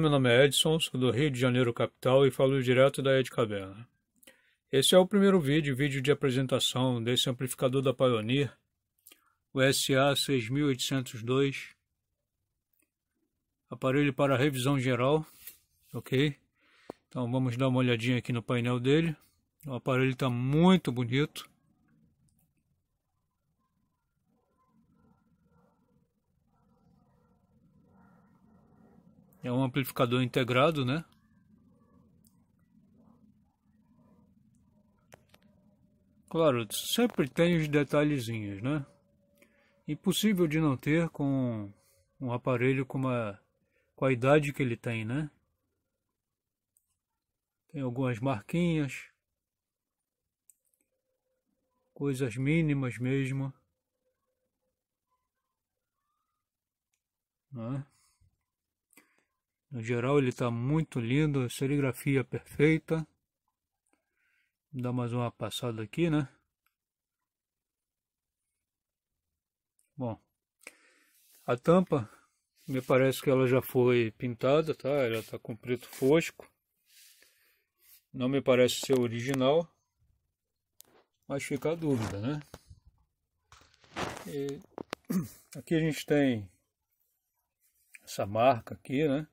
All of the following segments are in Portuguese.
meu nome é Edson, sou do Rio de Janeiro capital e falo direto da Ed Caverna. Esse é o primeiro vídeo, vídeo de apresentação desse amplificador da Pioneer, o SA6802, aparelho para revisão geral, ok? Então vamos dar uma olhadinha aqui no painel dele, o aparelho está muito bonito, É um amplificador integrado, né? Claro, sempre tem os detalhezinhos, né? Impossível de não ter com um aparelho com, uma, a qualidade que ele tem, né? Tem algumas marquinhas, coisas mínimas mesmo. Né? No geral ele está muito lindo, serigrafia perfeita. Vou dar mais uma passada aqui, né? Bom, a tampa me parece que ela já foi pintada, tá? Ela está com preto fosco. Não me parece ser original, mas fica a dúvida, né? E aqui a gente tem essa marca aqui, né?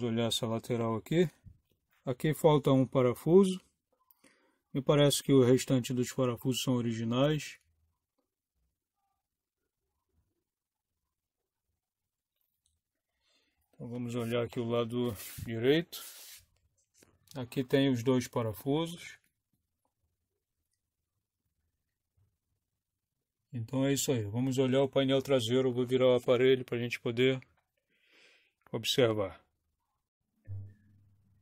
Vamos olhar essa lateral aqui. Aqui falta um parafuso. Me parece que o restante dos parafusos são originais. Então vamos olhar aqui o lado direito. Aqui tem os dois parafusos. Então é isso aí. Vamos olhar o painel traseiro. Eu vou virar o aparelho para a gente poder observar.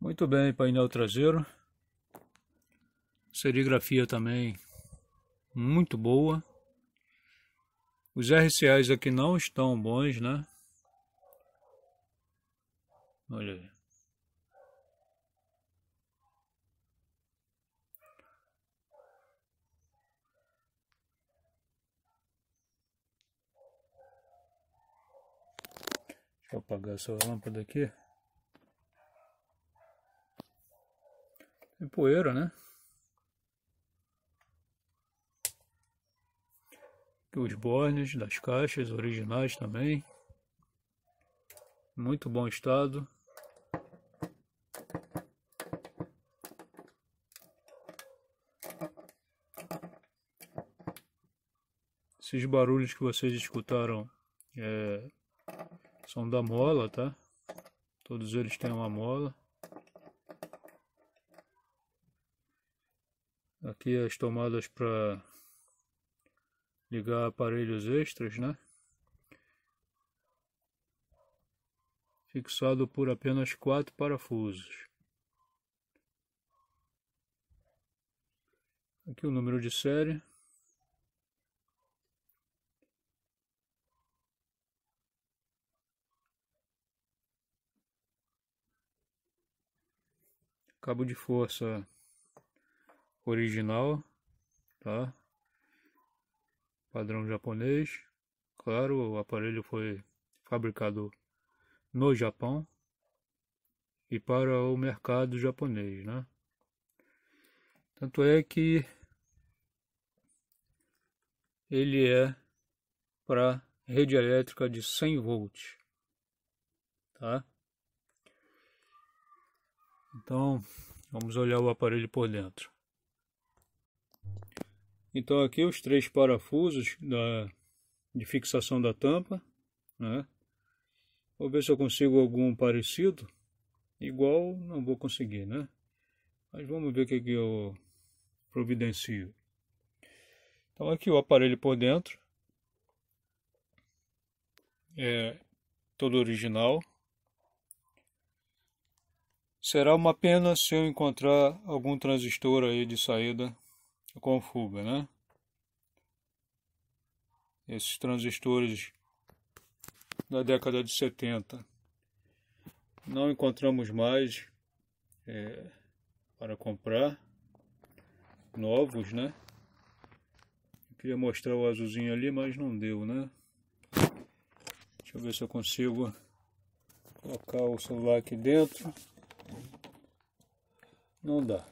Muito bem, painel traseiro. Serigrafia também muito boa. Os RCAs aqui não estão bons, né? Olha aí. Deixa eu apagar essa lâmpada aqui. É poeira, né? Aqui os bornes das caixas originais também. Muito bom estado. Esses barulhos que vocês escutaram é, são da mola, tá? Todos eles têm uma mola. aqui as tomadas para ligar aparelhos extras, né? Fixado por apenas quatro parafusos. Aqui o número de série. Cabo de força original, tá? Padrão japonês. Claro, o aparelho foi fabricado no Japão e para o mercado japonês, né? Tanto é que ele é para rede elétrica de 100 volts, tá? Então, vamos olhar o aparelho por dentro. Então aqui os três parafusos da, de fixação da tampa, né? Vou ver se eu consigo algum parecido. Igual não vou conseguir, né? Mas vamos ver o que, que eu providencio. Então aqui o aparelho por dentro. É todo original. Será uma pena se eu encontrar algum transistor aí de saída com fuga, né? Esses transistores da década de 70. Não encontramos mais é, para comprar novos, né? Eu queria mostrar o azulzinho ali, mas não deu, né? Deixa eu ver se eu consigo colocar o celular aqui dentro. Não dá.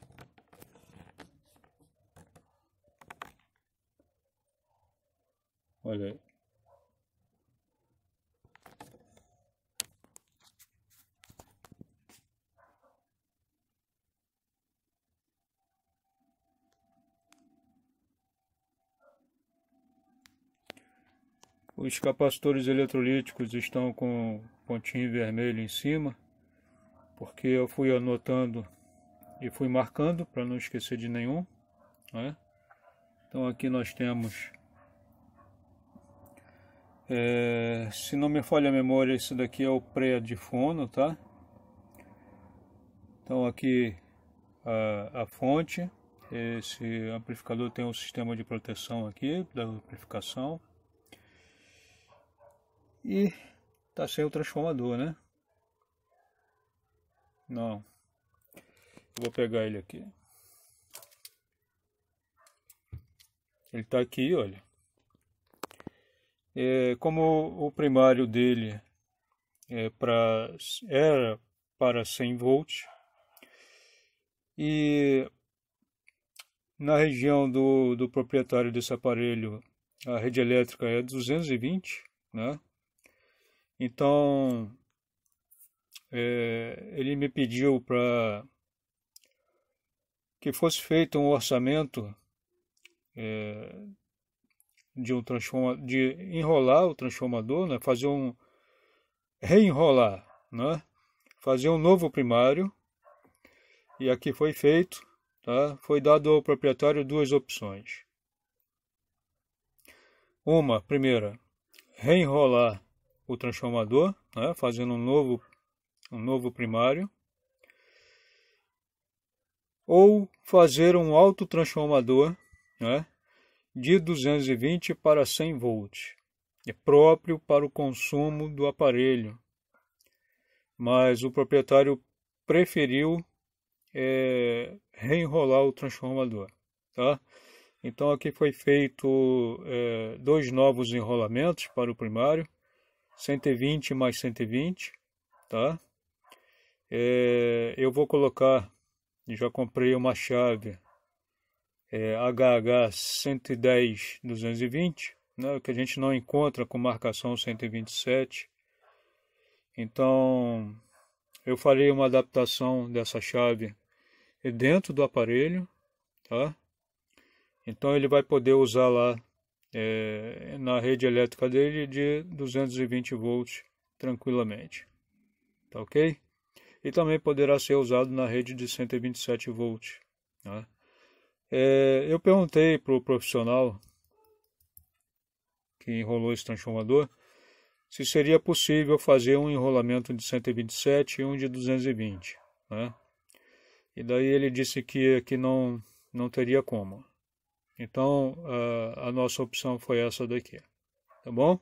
Olha aí. Os capacitores eletrolíticos estão com pontinho vermelho em cima, porque eu fui anotando e fui marcando para não esquecer de nenhum. Né? Então aqui nós temos é, se não me falha a memória, isso daqui é o pré-adifono, tá? Então aqui a, a, fonte, esse amplificador tem um sistema de proteção aqui, da amplificação. E tá sem o transformador, né? Não. Eu vou pegar ele aqui. Ele tá aqui, olha é, como o primário dele é pra, era para 100 volts e na região do, do proprietário desse aparelho a rede elétrica é 220 né então é, ele me pediu para que fosse feito um orçamento é, de um transforma de enrolar o transformador, né? fazer um reenrolar, né? fazer um novo primário. E aqui foi feito, tá? foi dado ao proprietário duas opções. Uma, primeira, reenrolar o transformador, né? fazendo um novo, um novo primário ou fazer um autotransformador né, de 220 para 100 volts. É próprio para o consumo do aparelho, mas o proprietário preferiu é, reenrolar o transformador. Tá? Então aqui foi feito é, dois novos enrolamentos para o primário, 120 mais 120, tá? É, eu vou colocar, já comprei uma chave é, HH 110 220, né, que a gente não encontra com marcação 127. Então, eu farei uma adaptação dessa chave dentro do aparelho, tá? Então ele vai poder usar lá é, na rede elétrica dele de 220 volts tranquilamente, tá ok? E também poderá ser usado na rede de 127 volts, né? É, eu perguntei para o profissional que enrolou esse transformador se seria possível fazer um enrolamento de 127 e um de 220, né? E daí ele disse que, que não, não teria como. Então a, a nossa opção foi essa daqui, tá bom?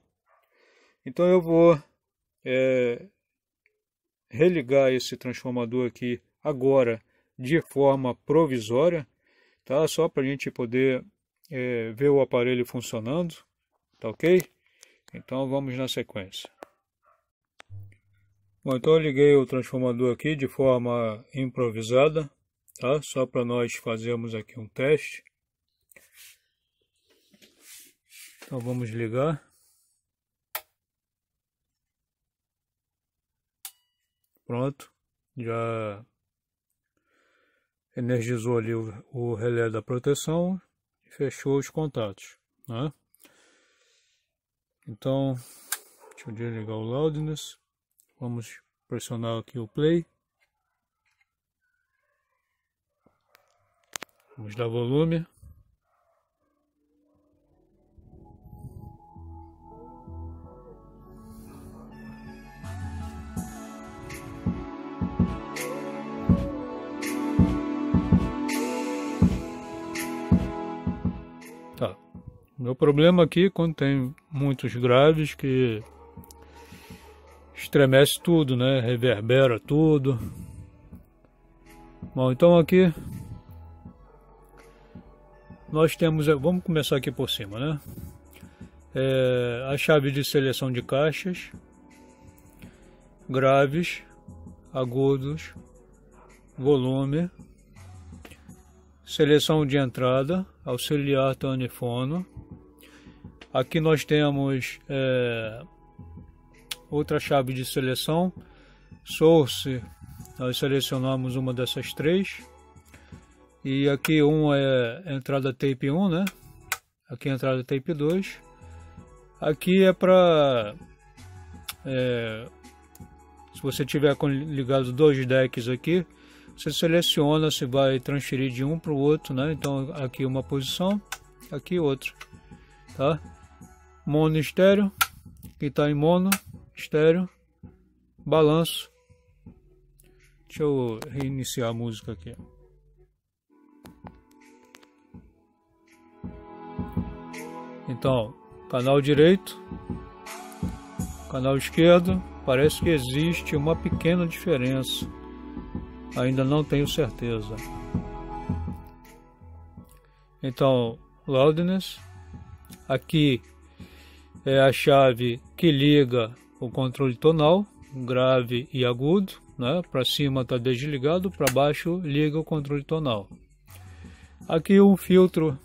Então eu vou é, religar esse transformador aqui agora de forma provisória tá? Só para a gente poder é, ver o aparelho funcionando, tá ok? Então vamos na sequência. Bom, então eu liguei o transformador aqui de forma improvisada, tá? Só para nós fazermos aqui um teste. Então vamos ligar. Pronto, já energizou ali o, o relé da proteção e fechou os contatos, né? Então, deixa eu desligar o loudness, vamos pressionar aqui o play. Vamos dar volume. Tá. Meu problema aqui quando tem muitos graves que estremece tudo, né? Reverbera tudo. Bom, então aqui nós temos, eh, vamos começar aqui por cima, né? É, a chave de seleção de caixas, graves, agudos, volume, seleção de entrada, auxiliar telefone Aqui nós temos é, outra chave de seleção, source, nós selecionamos uma dessas três. E aqui um é entrada tape 1, né? Aqui é entrada tape 2. Aqui é para... É, se você tiver ligado dois decks aqui, você seleciona se vai transferir de um para o outro, né? Então aqui uma posição, aqui outra, tá? Mono estéreo, que está em mono, estéreo, balanço. Deixa eu reiniciar a música aqui. Então, canal direito, canal esquerdo, parece que existe uma pequena diferença. Ainda não tenho certeza. Então, loudness. Aqui é a chave que liga o controle tonal, grave e agudo. Né? Para cima está desligado, para baixo liga o controle tonal. Aqui um filtro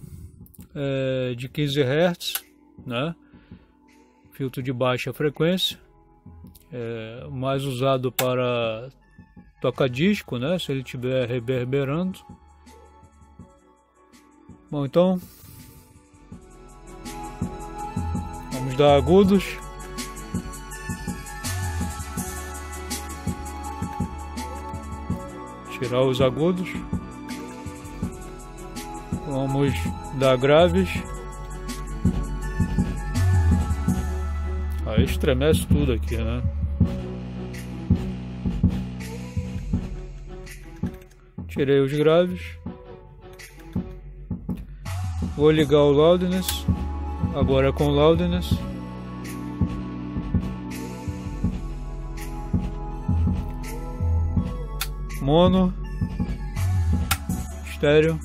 é, de 15 Hz, né? filtro de baixa frequência, é, mais usado para toca-disco, né? Se ele estiver reverberando. Bom, então vamos dar agudos. Tirar os agudos. Vamos dar graves. Aí ah, estremece tudo aqui, né? Tirei os graves. Vou ligar o loudness. Agora com loudness. Mono. Estéreo.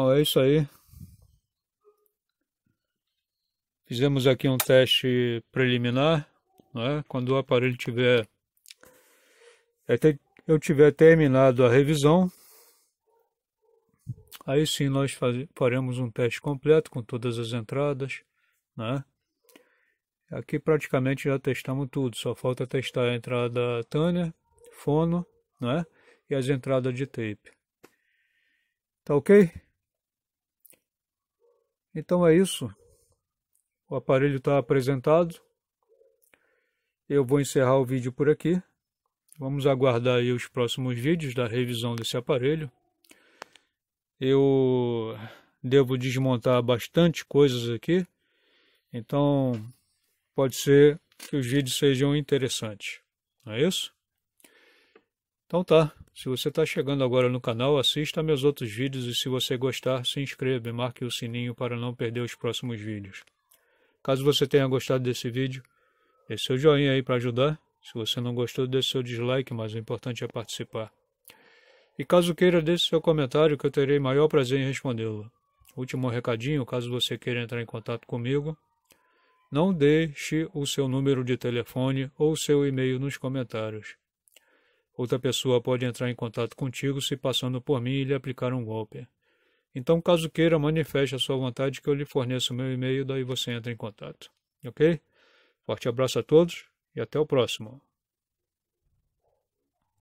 Bom, é isso aí. Fizemos aqui um teste preliminar, né? quando o aparelho tiver até eu tiver terminado a revisão, aí sim nós faz, faremos um teste completo com todas as entradas, né? Aqui praticamente já testamos tudo, só falta testar a entrada Tânia, fono, né? E as entradas de tape. Tá ok? Então é isso. O aparelho está apresentado. Eu vou encerrar o vídeo por aqui. Vamos aguardar aí os próximos vídeos da revisão desse aparelho. Eu devo desmontar bastante coisas aqui. Então pode ser que os vídeos sejam interessantes. Não é isso? Então tá. Se você está chegando agora no canal, assista meus outros vídeos e se você gostar, se inscreva e marque o sininho para não perder os próximos vídeos. Caso você tenha gostado desse vídeo, dê seu joinha aí para ajudar. Se você não gostou, dê seu dislike, mas o importante é participar. E caso queira, deixe seu comentário que eu terei maior prazer em respondê-lo. Último recadinho, caso você queira entrar em contato comigo, não deixe o seu número de telefone ou seu e-mail nos comentários. Outra pessoa pode entrar em contato contigo se passando por mim e lhe aplicar um golpe. Então, caso queira, manifeste a sua vontade que eu lhe forneço o meu e-mail, daí você entra em contato. Ok? Forte abraço a todos e até o próximo.